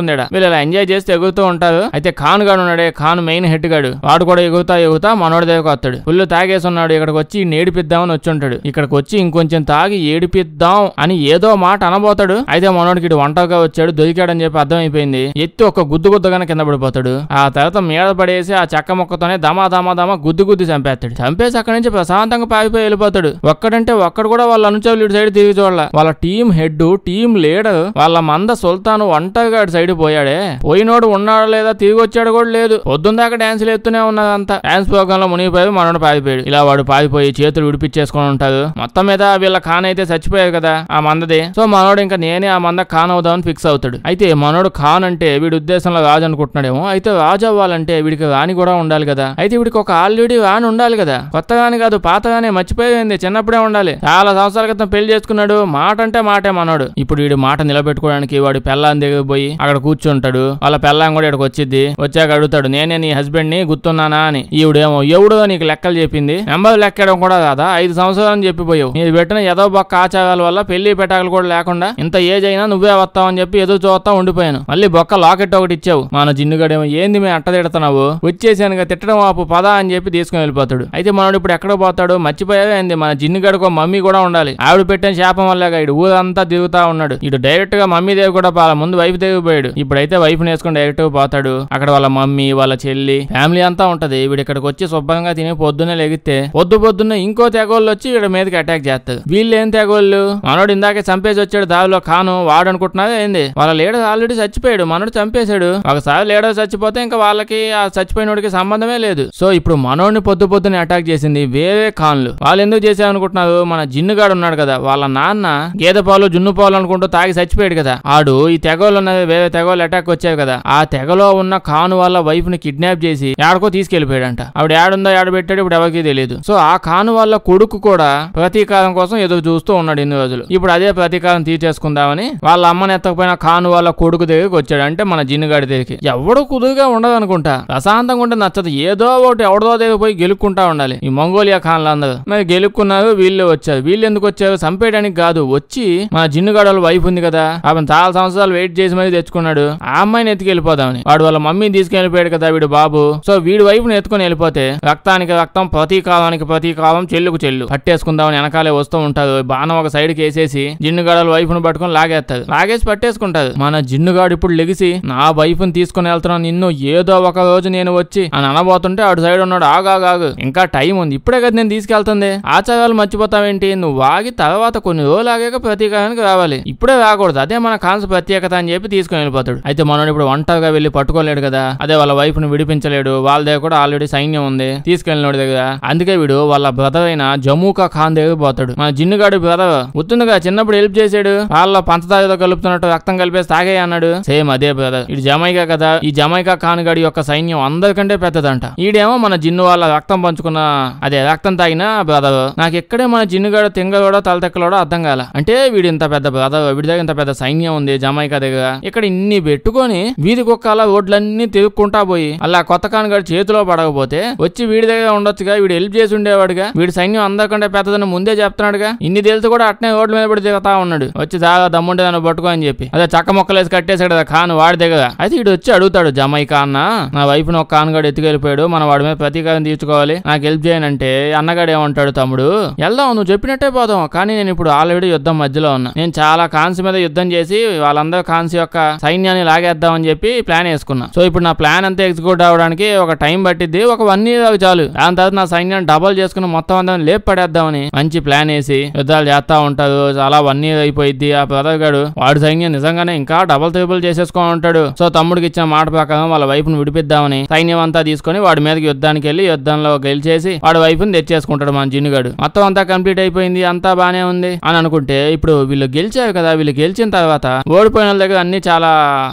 ఉంది వీళ్ళు ఇలా ఎంజాయ్ చేస్తే ఎగురుతూ ఉంటారు అయితే ఖాన్ గాడు ఉన్నాడే ఖాన్ మెయిన్ హెడ్ గాడు వాడు కూడా ఎగురుతా ఎగుతా మనోడి దగ్గర వస్తాడు ఫుల్ తాగేసి తాగేసున్నాడు ఇక్కడికి వచ్చి ఏడిపిద్దామని వచ్చుంటాడు ఇక్కడికి వచ్చి ఇంకొంచెం తాగి ఏడిపిద్దాం అని ఏదో మాట అనబోతాడు అయితే మనోడికి ఇటు వంటగా వచ్చాడు దొరికాడని చెప్పి అర్థమైపోయింది ఎత్తి ఒక గుద్దు గుద్దుగా కింద పడిపోతాడు ఆ తర్వాత మీద పడేసి ఆ చెక్క మొక్కతోనే దమా దమా దమా గుద్దు గుద్దు చంపేస్తాడు చంపేసి అక్కడి నుంచి ప్రశాంతంగా పారిపోయి వెళ్ళిపోతాడు ఒక్కడంటే ఒక్కడు కూడా వాళ్ళ అనుచరులు ఇటు సైడ్ తిరిగి చూడాల వాళ్ళ టీం హెడ్ టీం లీడర్ వాళ్ళ మంద సుల్తాను ఒంటరిగా అటు సైడ్ పోయాడే పోయినోడు ఉన్నాడు లేదా తిరిగి వచ్చాడు కూడా లేదు పొద్దుందాక డాన్సులు ఎత్తునే ఉన్నదంతా డాన్స్ ప్రోగ్రామ్ లో మునిగిపోయి మనం కూడా పారిపోయాడు ఇలా వాడు పారిపోయి చేతులు విడిపించేసుకుని ఉంటాడు మొత్తం మీద వీళ్ళ ఖాన్ అయితే చచ్చిపోయారు కదా ఆ మందది సో మనోడు ఇంకా నేనే ఆ మంద ఖాన్ అవుదామని ఫిక్స్ అవుతాడు అయితే మనోడు ఖాన్ అంటే వీడి ఉద్దేశంలో రాజు అనుకుంటున్నాడేమో అయితే రాజు అవ్వాలంటే వీడికి రాణి కూడా ఉండాలి కదా అయితే వీడికి ఒక ఆల్రెడీ రాణి ఉండాలి కదా కొత్త కాదు పాత మర్చిపోయింది చిన్నప్పుడే ఉండాలి చాలా సంవత్సరాల క్రితం పెళ్లి చేసుకున్నాడు మాట అంటే మాటే మనోడు ఇప్పుడు వీడు మాట నిలబెట్టుకోవడానికి వాడు పెళ్ళాన్ని దగ్గర పోయి అక్కడ కూర్చుంటాడు వాళ్ళ పెళ్ళాం కూడా ఇక్కడికి వచ్చింది వచ్చాక అడుగుతాడు నేనే నీ హస్బెండ్ ని గుర్తున్నానా అని ఈవిడేమో ఎవడో నీకు లెక్క లెక్కలు చెప్పింది నెంబర్ లెక్కడం కూడా కాదా ఐదు సంవత్సరాలు అని చెప్పిపోయావు నీ పెట్టిన ఏదో బొక్క ఆచారాల వల్ల పెళ్లి పెట్టాకలు కూడా లేకుండా ఇంత ఏజ్ అయినా నువ్వే అని చెప్పి ఎదురు చూస్తా ఉండిపోయాను మళ్ళీ బొక్క లాకెట్ ఒకటి ఇచ్చావు మన జిన్నుగడేమో ఏంది మేము అట్ట తిడుతున్నావు వచ్చేసానుగా తిట్టడం ఆపు పదా అని చెప్పి తీసుకుని వెళ్ళిపోతాడు అయితే మనోడు ఇప్పుడు ఎక్కడ పోతాడు మర్చిపోయావే ఏంది మన జిన్నుగడకు మమ్మీ కూడా ఉండాలి ఆవిడ పెట్టిన శాపం వల్లగా ఇటు ఊరంతా తిరుగుతా ఉన్నాడు ఇటు డైరెక్ట్ గా మమ్మీ దేవి కూడా పాల ముందు వైఫ్ దేవి పోయాడు ఇప్పుడైతే వైఫ్ నేసుకుని డైరెక్ట్ గా పోతాడు అక్కడ వాళ్ళ మమ్మీ వాళ్ళ చెల్లి ఫ్యామిలీ అంతా ఉంటది వీడు ఇక్కడికి వచ్చి శుభ్రంగా తిని పొద్దు పొద్దున్నే లెగితే పొద్దు పొద్దున్న ఇంకో తెగోళ్ళు వచ్చి వీడి మీదకి అటాక్ చేస్తారు ఏం తెగోళ్ళు మనోడు ఇందాకే చంపేసి వచ్చాడు దావిలో కాను వాడు అనుకుంటున్నావా ఏంది వాళ్ళ లీడర్ ఆల్రెడీ చచ్చిపోయాడు మనోడు చంపేశాడు ఒకసారి లీడర్ చచ్చిపోతే ఇంకా వాళ్ళకి ఆ చచ్చిపోయినోడికి సంబంధమే లేదు సో ఇప్పుడు మనోడిని పొద్దు పొద్దునే అటాక్ చేసింది వేరే కాన్లు వాళ్ళు ఎందుకు చేసావు అనుకుంటున్నారు మన జిన్నుగాడు ఉన్నాడు కదా వాళ్ళ నాన్న గేదె పాలు జున్ను పాలు అనుకుంటూ తాగి చచ్చిపోయాడు కదా ఆడు ఈ తెగోళ్ళు ఉన్నది వేరే తెగోళ్ళు అటాక్ వచ్చాయి కదా ఆ తెగలో ఉన్న కాను వాళ్ళ వైఫ్ ని కిడ్నాప్ చేసి ఏడకో తీసుకెళ్లిపోయాడంట ఆవిడ ఏడుందో ఆడబెట్టాడు ఇప్పుడు ఎవరికీ తెలియదు సో ఆ కాను వాళ్ళ కొడుకు కూడా ప్రతీకారం కోసం ఎదురు చూస్తూ ఉన్నాడు ఇన్ని రోజులు ఇప్పుడు అదే ప్రతీకారం తీర్చేసుకుందామని వాళ్ళ అమ్మని ఎత్తకపోయిన కాను వాళ్ళ కొడుకు దగ్గరికి వచ్చాడు అంటే మన జిన్నుగాడి దగ్గరికి ఎవడు కుదురుగా ఉండదు అనుకుంటా ప్రశాంతంగా ఉంటే నచ్చదు ఏదో ఒకటి ఎవడదో దగ్గర పోయి గెలుక్కుంటా ఉండాలి ఈ మంగోలియా ఖాన్లు అందరూ మరి గెలుక్కున్నారు వీళ్ళు వచ్చారు వీళ్ళు ఎందుకు వచ్చారు చంపేయడానికి కాదు వచ్చి మన జిన్నుగాడు వైఫ్ ఉంది కదా ఆమె చాలా సంవత్సరాలు వెయిట్ చేసి మరీ తెచ్చుకున్నాడు ఆ అమ్మాయిని ఎత్తుకెళ్ళిపోదామని వాడు వాళ్ళ మమ్మీని తీసుకెళ్ళిపోయాడు కదా వీడు బాబు సో వీడి వైఫ్ ఎత్తుకొని వెళ్ళిపోతే రక్తానికి రక్తం మొత్తం ప్రతీకాలానికి ప్రతీకాలం చెల్లుకు చెల్లు పట్టేసుకుందామని వెనకాలే వస్తూ ఉంటాడు బాణం ఒక సైడ్కి వేసేసి గాడలు వైఫ్ను పట్టుకుని లాగేస్తారు లాగేసి పట్టేసుకుంటారు మన జిన్నుగాడు ఇప్పుడు లెగిసి నా వైఫ్ని తీసుకుని వెళ్తున్నాను నిన్ను ఏదో ఒక రోజు నేను వచ్చి అని అనబోతుంటే ఆడు సైడ్ ఉన్నాడు ఆగాగాగు ఇంకా టైం ఉంది ఇప్పుడే కదా నేను తీసుకెళ్తుంది ఆచారాలు మర్చిపోతావేంటి నువ్వు ఆగి తర్వాత కొన్ని రోజులు ఆగాక ప్రతీకారానికి రావాలి ఇప్పుడే రాకూడదు అదే మన కాన్స ప్రత్యేకత అని చెప్పి తీసుకుని వెళ్ళిపోతాడు అయితే మనోడు ఇప్పుడు ఒంటరిగా వెళ్ళి పట్టుకోలేడు కదా అదే వాళ్ళ వైఫ్ను విడిపించలేడు వాళ్ళ దగ్గర కూడా ఆల్రెడీ సైన్యం ఉంది తీసుకెళ్ళినోడి దగ్గర కదా అందుకే వీడు వాళ్ళ బ్రదర్ అయిన జమూకా ఖాన్ దగ్గర పోతాడు మన జిన్నుగాడు బ్రదర్ గుర్తుందిగా చిన్నప్పుడు హెల్ప్ చేశాడు వాళ్ళ పంచదారతో కలుపుతున్నట్టు రక్తం కలిపేసి తాగే అన్నాడు సేమ్ అదే బ్రదర్ ఇది జమైకా కదా ఈ జమైకా ఖాన్ గడి యొక్క సైన్యం అందరికంటే పెద్దదంట ఈడేమో మన జిన్ను వాళ్ళ రక్తం పంచుకున్న అదే రక్తం తాగిన బ్రదర్ నాకు ఎక్కడే మన జిన్నుగాడు తింగలోడో తలతెక్కలోడో అర్థం కాల అంటే వీడు ఇంత పెద్ద బ్రదర్ వీడి దగ్గర ఇంత పెద్ద సైన్యం ఉంది జమైకా దగ్గర ఇక్కడ ఇన్ని పెట్టుకొని వీధి అలా రోడ్లన్నీ తిరుక్కుంటా పోయి అలా కొత్త ఖాన్ గడి చేతిలో పడకపోతే వచ్చి వీడి దగ్గర ఉండొచ్చు చేయవచ్చుగా వీడు హెల్ప్ చేసి ఉండేవాడుగా వీడు సైన్యం అందకుండా పెద్దదని ముందే చెప్తున్నాడుగా ఇన్ని తెలిసి కూడా అట్నే ఓట్ల మీద పడి దిగతా ఉన్నాడు వచ్చి దాగా దమ్ముంటే దాన్ని పట్టుకో అని చెప్పి అదే చక్క మొక్కలేసి కట్టేసాడు కదా ఖాన్ వాడి దిగ అయితే వీడు వచ్చి అడుగుతాడు జమైకా అన్న నా వైఫ్ ఒక ఖాన్ గడు ఎత్తుకెళ్ళిపోయాడు మన వాడి మీద ప్రతీకారం తీర్చుకోవాలి నాకు హెల్ప్ చేయనంటే అన్నగాడు ఏమంటాడు తమ్ముడు వెళ్దాం నువ్వు చెప్పినట్టే పోదాం కానీ నేను ఇప్పుడు ఆల్రెడీ యుద్ధం మధ్యలో ఉన్నా నేను చాలా కాన్స్ మీద యుద్ధం చేసి వాళ్ళందరూ కాన్స్ యొక్క సైన్యాన్ని లాగేద్దామని చెప్పి ప్లాన్ వేసుకున్నా సో ఇప్పుడు నా ప్లాన్ అంతా ఎగ్జిక్యూట్ అవడానికి ఒక టైం పట్టిద్ది ఒక వన్ ఇయర్ చాలు దాని తర్వాత నా సైన్యం డబల్ చేసుకుని మొత్తం అందరం లేపు పడేద్దామని మంచి ప్లాన్ వేసి యుద్ధాలు చేస్తా ఉంటారు చాలా వన్ ఇయర్ అయిపోయింది ఆ బ్రదర్గాడు వాడు సైన్యం నిజంగానే ఇంకా డబల్ ట్రిపుల్ చేసేసుకొని ఉంటాడు సో తమ్ముడికి ఇచ్చిన మాట ప్రకారం వాళ్ళ వైపు ను విడిపిద్దామని సైన్యం అంతా తీసుకుని వాడి మీదకి యుద్ధానికి వెళ్ళి యుద్ధంలో గెలిచేసి వాడి వైపుని తెచ్చేసుకుంటాడు మన జిన్నుగాడు మొత్తం అంతా కంప్లీట్ అయిపోయింది అంతా బానే ఉంది అని అనుకుంటే ఇప్పుడు వీళ్ళు గెలిచారు కదా వీళ్ళు గెలిచిన తర్వాత ఓడిపోయిన దగ్గర అన్ని చాలా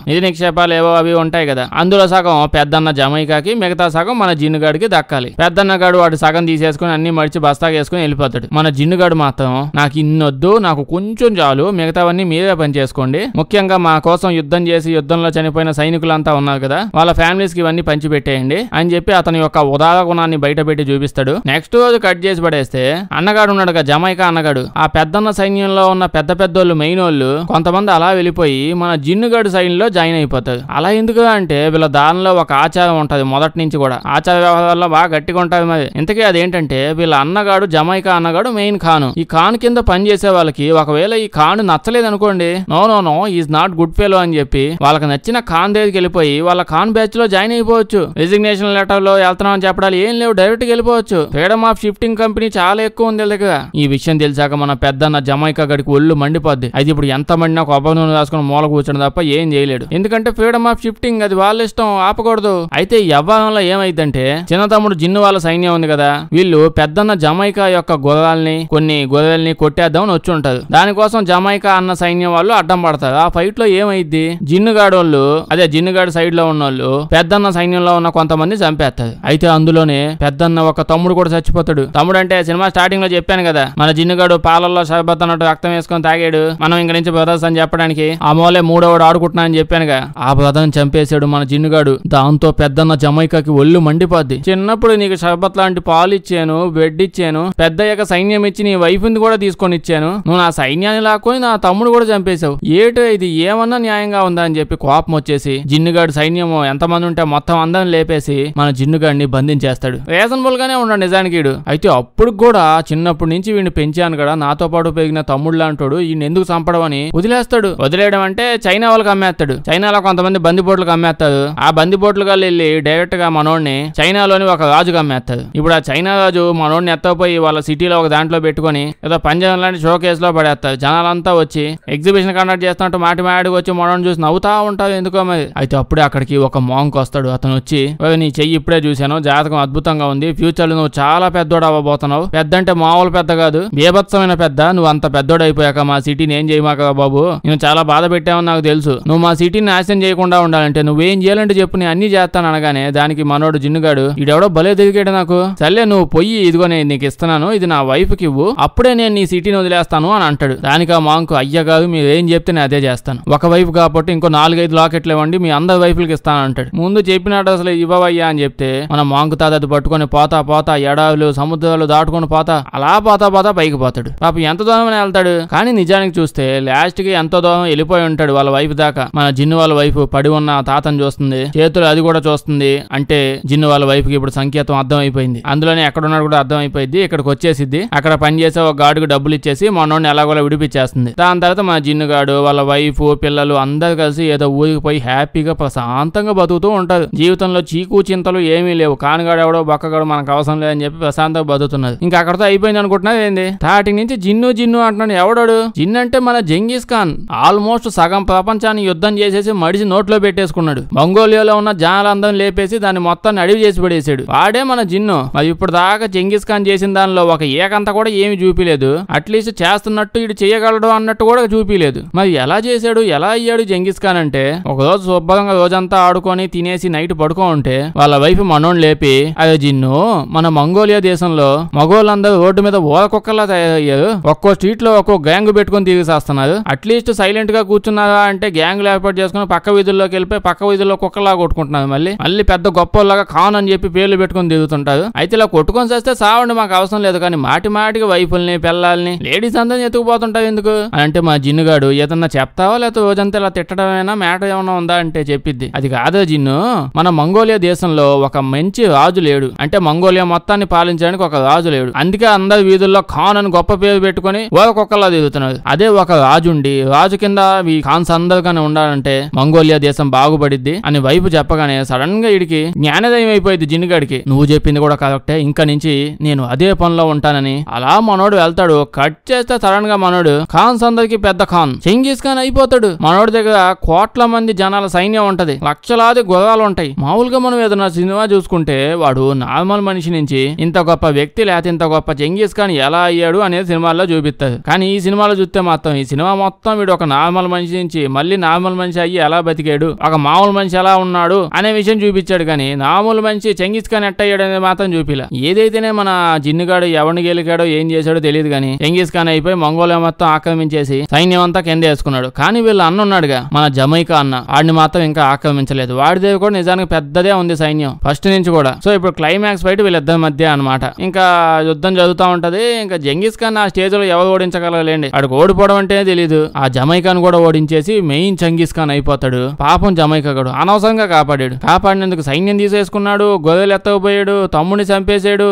నిధి నిక్షేపాలు ఏవో అవి ఉంటాయి కదా అందులో సగం పెద్దన్న జమైకాకి మిగతా సగం మన జిన్నుగాడికి దక్కాలి పెద్దన్న చిన్నగాడు వాడు సగం తీసేసుకుని అన్ని మడిచి బస్తాగా వేసుకుని వెళ్ళిపోతాడు మన జిన్నుగాడు మాత్రం నాకు ఇన్నొద్దు నాకు కొంచెం చాలు మిగతావన్నీ మీరే పని చేసుకోండి ముఖ్యంగా మా కోసం యుద్ధం చేసి యుద్ధంలో చనిపోయిన సైనికులంతా ఉన్నారు కదా వాళ్ళ ఫ్యామిలీస్ కి ఇవన్నీ పంచిపెట్టేయండి అని చెప్పి అతని యొక్క ఉదార గుణాన్ని బయటపెట్టి చూపిస్తాడు నెక్స్ట్ రోజు కట్ చేసి పడేస్తే అన్నగాడు ఉన్నాడుగా జమైకా అన్నగాడు ఆ పెద్దన్న సైన్యంలో ఉన్న పెద్ద పెద్దోళ్ళు మెయిన్ వాళ్ళు కొంతమంది అలా వెళ్ళిపోయి మన జిన్నుగాడు సైన్యంలో జాయిన్ అయిపోతారు అలా ఎందుకు అంటే వీళ్ళ దానిలో ఒక ఆచారం ఉంటది మొదటి నుంచి కూడా ఆచార వ్యవహారాల్లో బాగా గట్టిగా ఉంటారు విషయమే ఇంతకీ అదేంటంటే వీళ్ళ అన్నగాడు జమైకా అన్నగాడు మెయిన్ ఖాన్ ఈ ఖాన్ కింద పనిచేసే వాళ్ళకి ఒకవేళ ఈ ఖాన్ నచ్చలేదు అనుకోండి no no no is not good fellow అని చెప్పి వాళ్ళకి నచ్చిన ఖాన్ దగ్గరికి వెళ్ళిపోయి వాళ్ళ ఖాన్ బ్యాచ్ లో జాయిన్ అయిపోవచ్చు రెసిగ్నేషన్ లెటర్ లో వెళ్తున్నామని చెప్పడాలు ఏం లేవు డైరెక్ట్ గా వెళ్ళిపోవచ్చు ఫ్రీడమ్ ఆఫ్ షిఫ్టింగ్ కంపెనీ చాలా ఎక్కువ ఉంది దగ్గర ఈ విషయం తెలిసాక మన పెద్దన్న జమైకా గడికి ఒళ్ళు మండిపోద్ది అది ఇప్పుడు ఎంత మండినా కొబ్బరి నూనె రాసుకుని మూల కూర్చొని తప్ప ఏం చేయలేడు ఎందుకంటే ఫ్రీడమ్ ఆఫ్ షిఫ్టింగ్ అది వాళ్ళ ఇష్టం ఆపకూడదు అయితే ఈ వ్యవహారంలో ఏమైందంటే చిన్న తమ్ముడు జిన్ను వాళ్ళ సైన్యం ఉంది కదా వీళ్ళు పెద్దన్న జమైకా యొక్క గుర్రాల్ని కొన్ని గొర్రెల్ని కొట్టేద్దామని వచ్చి ఉంటారు దానికోసం జమైకా అన్న సైన్యం వాళ్ళు అడ్డం పడతారు ఆ ఫైట్ లో ఏమైద్ది జిన్నుగాడోళ్ళు అదే జిన్నుగాడు సైడ్ లో ఉన్నోళ్ళు పెద్దన్న సైన్యంలో ఉన్న కొంతమంది చంపేస్తారు అయితే అందులోనే పెద్దన్న ఒక తమ్ముడు కూడా చచ్చిపోతాడు తమ్ముడు అంటే సినిమా స్టార్టింగ్ లో చెప్పాను కదా మన జిన్నుగాడు పాలల్లో షర్బత్ అన్నట్టు రక్తం వేసుకొని తాగాడు మనం ఇంక నుంచి బ్రదర్స్ అని చెప్పడానికి ఆ మూలే మూడోవాడు ఆడుకుంటున్నా అని చెప్పానుగా ఆ బ్రదర్ చంపేశాడు మన జిన్నుగాడు దాంతో పెద్దన్న జమైకాకి ఒళ్ళు మండిపోద్ది చిన్నప్పుడు నీకు షర్బత్ షర్బత్ లాంటి పాలు ఇచ్చాను బెడ్ ఇచ్చాను పెద్దయ్యక సైన్యం ఇచ్చి నీ వైఫ్ని కూడా తీసుకొని ఇచ్చాను నువ్వు నా సైన్యాన్ని లాక్కొని నా తమ్ముడు కూడా చంపేశావు ఏటో ఇది ఏమన్నా న్యాయంగా ఉందా అని చెప్పి కోపం వచ్చేసి జిన్నుగాడు సైన్యం ఎంతమంది ఉంటే మొత్తం అందరిని లేపేసి మన జిన్నుగాడిని బంధించేస్తాడు రీజనబుల్ గానే ఉన్నాడు నిజానికి అయితే అప్పుడు కూడా చిన్నప్పటి నుంచి వీడిని పెంచాను కదా నాతో పాటు పెరిగిన తమ్ముడు లాంటోడు ఈయన ఎందుకు చంపడం అని వదిలేస్తాడు వదిలేయడం అంటే చైనా వాళ్ళకి అమ్మేస్తాడు చైనాలో కొంతమంది బందిపోట్లకు అమ్మేస్తాడు ఆ బందిపోట్లుగా వెళ్ళి డైరెక్ట్ గా మనోడిని చైనాలోని ఒక రాజుగా అమ్మేస్తాడు చేస్తాడు ఇప్పుడు ఆ చైనా రాజు మనోడిని ఎత్తపోయి వాళ్ళ సిటీలో ఒక దాంట్లో పెట్టుకుని ఏదో పంజాబ్ లాంటి షో కేసులో పడేస్తారు జనాలంతా వచ్చి ఎగ్జిబిషన్ కండక్ట్ చేస్తున్నట్టు మాటి మాడికి వచ్చి మనోడిని చూసి నవ్వుతా ఉంటావు ఎందుకో మరి అయితే అప్పుడే అక్కడికి ఒక మాంక్ వస్తాడు అతను వచ్చి నీ చెయ్యి ఇప్పుడే చూశాను జాతకం అద్భుతంగా ఉంది ఫ్యూచర్ లో నువ్వు చాలా పెద్దోడు అవ్వబోతున్నావు పెద్ద అంటే మామూలు పెద్ద కాదు బీభత్సమైన పెద్ద నువ్వు అంత పెద్దోడు అయిపోయాక మా సిటీని ఏం చేయమాక బాబు నేను చాలా బాధ పెట్టావని నాకు తెలుసు నువ్వు మా సిటీని నాశనం చేయకుండా ఉండాలంటే నువ్వేం చేయాలంటే చెప్పు నేను అన్ని చేస్తాను అనగానే దానికి మనోడు జిన్నుగాడు ఈడెవడో భలే దిగాడు నా నాకు సర్లే నువ్వు పొయ్యి ఇదిగో నేను నీకు ఇస్తున్నాను ఇది నా వైఫ్కి ఇవ్వు అప్పుడే నేను నీ సిటీని వదిలేస్తాను అని అంటాడు దానికి ఆ మాంకు అయ్య కాదు మీరు ఏం చెప్తే నేను అదే చేస్తాను ఒక వైఫ్ కాబట్టి ఇంకో నాలుగైదు లాకెట్లు ఇవ్వండి మీ అందరి వైఫ్లకి ఇస్తాను అంటాడు ముందు చెప్పినాడు అసలు ఇవ్వవయ్యా అని చెప్తే మన మాంకు తాత అది పట్టుకొని పోతా పోతా ఎడాలు సముద్రాలు దాటుకొని పోతా అలా పోతా పోతా పైకి పోతాడు పాప ఎంత దూరం వెళ్తాడు కానీ నిజానికి చూస్తే లాస్ట్ కి ఎంతో దూరం వెళ్ళిపోయి ఉంటాడు వాళ్ళ వైఫ్ దాకా మన జిన్ను వాళ్ళ వైఫ్ పడి ఉన్న తాతను చూస్తుంది చేతులు అది కూడా చూస్తుంది అంటే జిన్ను వాళ్ళ వైపు కి ఇప్పుడు సంకేతం అర్థం అయిపోయింది అందులోనే ఎక్కడున్నాడు కూడా అర్థం అయిపోయింది ఇక్కడికి వచ్చేసిద్ది అక్కడ పనిచేసే ఒక గాడుకు డబ్బులు ఇచ్చేసి మనోడిని ఎలాగోలా విడిపించేస్తుంది దాని తర్వాత మా గాడు వాళ్ళ వైఫ్ పిల్లలు అందరు కలిసి ఏదో ఊరికి పోయి హ్యాపీగా ప్రశాంతంగా బతుకుతూ ఉంటారు జీవితంలో చీకు చింతలు ఏమీ లేవు కానుగాడు ఎవడో బక్కగాడు మనకు అవసరం లేదని చెప్పి ప్రశాంతంగా బతుకుతున్నారు ఇంకా అక్కడతో అయిపోయింది అనుకుంటున్నారు ఏంది తాటి నుంచి జిన్ను జిన్ను అంటున్నాడు ఎవడాడు జిన్ను అంటే మన జంగీస్ ఖాన్ ఆల్మోస్ట్ సగం ప్రపంచాన్ని యుద్ధం చేసేసి మడిసి నోట్లో పెట్టేసుకున్నాడు మంగోలియాలో ఉన్న జనాలందరం లేపేసి దాన్ని మొత్తాన్ని అడివి చేసి పడేసాడు వాడే మన జిన్ను నిన్ను మరి ఇప్పుడు దాకా జంగిస్ ఖాన్ చేసిన దానిలో ఒక ఏకంత కూడా ఏమి చూపిలేదు అట్లీస్ట్ చేస్తున్నట్టు ఇటు చేయగలడు అన్నట్టు కూడా చూపిలేదు మరి ఎలా చేశాడు ఎలా అయ్యాడు జంగిస్ ఖాన్ అంటే ఒకరోజు శుభ్రంగా రోజంతా ఆడుకొని తినేసి నైట్ పడుకో ఉంటే వాళ్ళ వైఫ్ మనోని లేపి అదే జిన్ను మన మంగోలియా దేశంలో మగోళ్ళందరూ రోడ్డు మీద ఓల కుక్కలా తయారయ్యారు ఒక్కో స్ట్రీట్ లో ఒక్కో గ్యాంగ్ పెట్టుకుని తిరిగిసేస్తున్నారు అట్లీస్ట్ సైలెంట్ గా కూర్చున్నారా అంటే గ్యాంగ్ ఏర్పాటు చేసుకుని పక్క వీధుల్లోకి వెళ్ళిపోయి పక్క వీధుల్లో కుక్కలా కొట్టుకుంటున్నారు మళ్ళీ మళ్ళీ పెద్ద గొప్పలాగా కాన్ అని చెప్పి పేర్లు పెట్టుకుని తిరుగుతుంటారు కొట్టుకుంటారు అయితే ఇలా కొట్టుకొని చేస్తే సావండి మాకు అవసరం లేదు కానీ మాటి మాటికి వైఫుల్ని పిల్లల్ని లేడీస్ అంతా ఎత్తుకుపోతుంటావు ఎందుకు అంటే మా జిన్నుగాడు ఏదన్నా చెప్తావా లేకపోతే రోజంతా ఇలా తిట్టడమైనా మ్యాటర్ ఏమైనా ఉందా అంటే చెప్పిద్ది అది కాదే జిన్ను మన మంగోలియా దేశంలో ఒక మంచి రాజు లేడు అంటే మంగోలియా మొత్తాన్ని పాలించడానికి ఒక రాజు లేడు అందుకే అందరి వీధుల్లో ఖాన్ అని గొప్ప పేరు పెట్టుకుని ఒకరికొకలా తిరుగుతున్నారు అదే ఒక రాజు ఉండి రాజు కింద ఈ ఖాన్స్ అందరికని ఉండాలంటే మంగోలియా దేశం బాగుపడిద్ది అని వైపు చెప్పగానే సడన్ గా ఇడికి జ్ఞానదయం అయిపోయింది జిన్నుగాడికి నువ్వు చెప్పింది చెప్పింది కూడా కాబట్టి ఇంకా నుంచి నేను అదే పనిలో ఉంటానని అలా మనోడు వెళ్తాడు కట్ చేస్తే సడన్ గా మనోడు ఖాన్స్ అందరికి పెద్ద ఖాన్ చెంగీస్ ఖాన్ అయిపోతాడు మనోడి దగ్గర కోట్ల మంది జనాల సైన్యం ఉంటది లక్షలాది గుర్రాలు ఉంటాయి మామూలుగా మనం ఏదైనా సినిమా చూసుకుంటే వాడు నార్మల్ మనిషి నుంచి ఇంత గొప్ప వ్యక్తి లేకపోతే ఇంత గొప్ప చెంగీస్ ఖాన్ ఎలా అయ్యాడు అనేది సినిమాల్లో చూపిస్తాడు కానీ ఈ సినిమాలో చూస్తే మాత్రం ఈ సినిమా మొత్తం వీడు ఒక నార్మల్ మనిషి నుంచి మళ్ళీ నార్మల్ మనిషి అయ్యి ఎలా బతికాడు ఒక మామూలు మనిషి ఎలా ఉన్నాడు అనే విషయం చూపించాడు కానీ నార్మల్ మనిషి చెంగీస్ ఖాన్ ఎట్టయ్యాడు అనేది మాత్రం చూపిలా ఏదైతేనే మన జిన్నుగాడు ఎవరిని గెలికాడో ఏం చేశాడో తెలియదు కానీ ఎంగీస్ ఖాన్ అయిపోయి మంగోలియా మొత్తం ఆక్రమించేసి సైన్యం అంతా వేసుకున్నాడు కానీ వీళ్ళ అన్న ఉన్నాడుగా మన జమైకా అన్న వాడిని మాత్రం ఇంకా ఆక్రమించలేదు వాడిదేవి కూడా నిజానికి పెద్దదే ఉంది సైన్యం ఫస్ట్ నుంచి కూడా సో ఇప్పుడు క్లైమాక్స్ బయట వీళ్ళిద్దరి మధ్య అనమాట ఇంకా యుద్ధం జరుగుతూ ఉంటది ఇంకా జంగీస్ ఖాన్ ఆ స్టేజ్ లో ఎవరు ఓడించగలగలేండి ఆడికి ఓడిపోవడం అంటే తెలియదు ఆ జమైకాను కూడా ఓడించేసి మెయిన్ జంగీస్ ఖాన్ అయిపోతాడు పాపం జమైకా అనవసరంగా కాపాడాడు కాపాడినందుకు సైన్యం తీసేసుకున్నాడు గొర్రెలు ఎత్తకపోయాడు తమ్ముడిని చంపేశాడు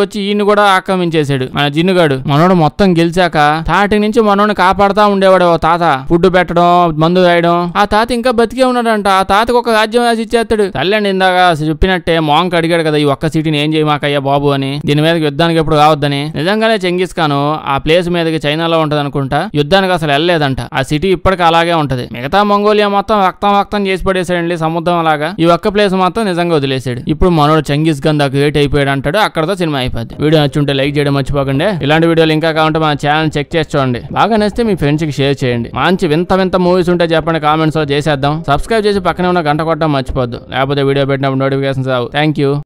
వచ్చి ఈయన్ని కూడా ఆక్రమించేశాడు మన జిన్నుగాడు మనోడు మొత్తం గెలిచాక తాటి నుంచి మనోడిని కాపాడుతా ఉండేవాడు తాత ఫుడ్ పెట్టడం మందు వేయడం ఆ తాత ఇంకా బతికే ఉన్నాడంట ఆ తాతకు ఒక రాజ్యం రాసి ఇచ్చేస్తాడు తల్లండి ఇందాక చెప్పినట్టే మాంక్ అడిగాడు కదా ఈ ఒక్క సిటీని ఏం చేయమాకయ్యా బాబు అని దీని మీదకి యుద్ధానికి ఎప్పుడు కావద్దని నిజంగానే చెంగిస్ ఖాన్ ఆ ప్లేస్ మీదకి చైనాలో ఉంటది అనుకుంటా యుద్ధానికి అసలు వెళ్ళలేదంట ఆ సిటీ ఇప్పటికి అలాగే ఉంటది మిగతా మంగోలియా మొత్తం రక్తం రక్తం చేసి పడేశాడండి సముద్రం అలాగా ఈ ఒక్క ప్లేస్ మాత్రం నిజంగా వదిలేసాడు ఇప్పుడు మనోడు చెంగిస్ ఖాన్ దాకా లేట్ అయిపోయాడు అంటాడు అక్కడతో సినిమా అయిపోద్ది వీడియో నచ్చుంటే లైక్ చేయడం మర్చిపోకండి ఇలాంటి వీడియోలు ఇంకా కావాలంటే మా ఛానల్ చెక్ చేసి చూడండి బాగా నచ్చితే మీ ఫ్రెండ్స్ కి షేర్ చేయండి మంచి వింత వింత మూవీస్ ఉంటే చెప్పండి కామెంట్స్ లో చేసేద్దాం సబ్స్క్రైబ్ చేసి పక్కనే ఉన్న గంట కొట్టడం మర్చిపోద్దు లేకపోతే వీడియో పెట్టినప్పుడు నోటిఫికేషన్ రావు థ్యాంక్ యూ